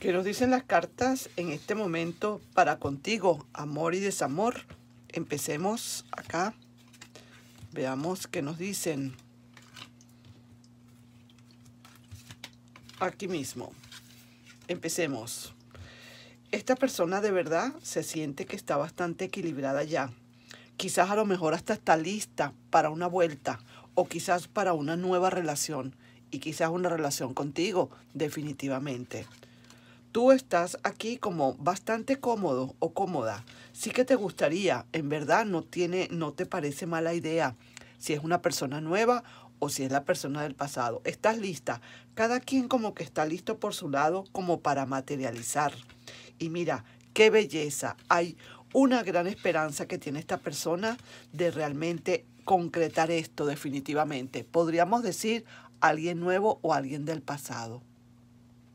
¿Qué nos dicen las cartas en este momento para contigo, amor y desamor? Empecemos acá. Veamos qué nos dicen. Aquí mismo. Empecemos. Esta persona de verdad se siente que está bastante equilibrada ya. Quizás a lo mejor hasta está lista para una vuelta o quizás para una nueva relación y quizás una relación contigo definitivamente tú estás aquí como bastante cómodo o cómoda, sí que te gustaría, en verdad no tiene, no te parece mala idea si es una persona nueva o si es la persona del pasado. Estás lista. Cada quien como que está listo por su lado como para materializar. Y mira, qué belleza. Hay una gran esperanza que tiene esta persona de realmente concretar esto definitivamente. Podríamos decir alguien nuevo o alguien del pasado.